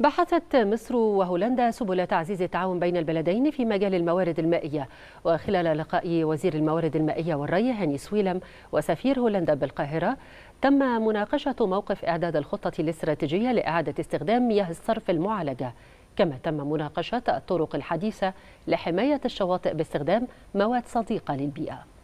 بحثت مصر وهولندا سبل تعزيز التعاون بين البلدين في مجال الموارد المائية وخلال لقاء وزير الموارد المائية والري هاني سويلم وسفير هولندا بالقاهرة تم مناقشة موقف إعداد الخطة الاستراتيجية لإعادة استخدام مياه الصرف المعالجة كما تم مناقشة الطرق الحديثة لحماية الشواطئ باستخدام مواد صديقة للبيئة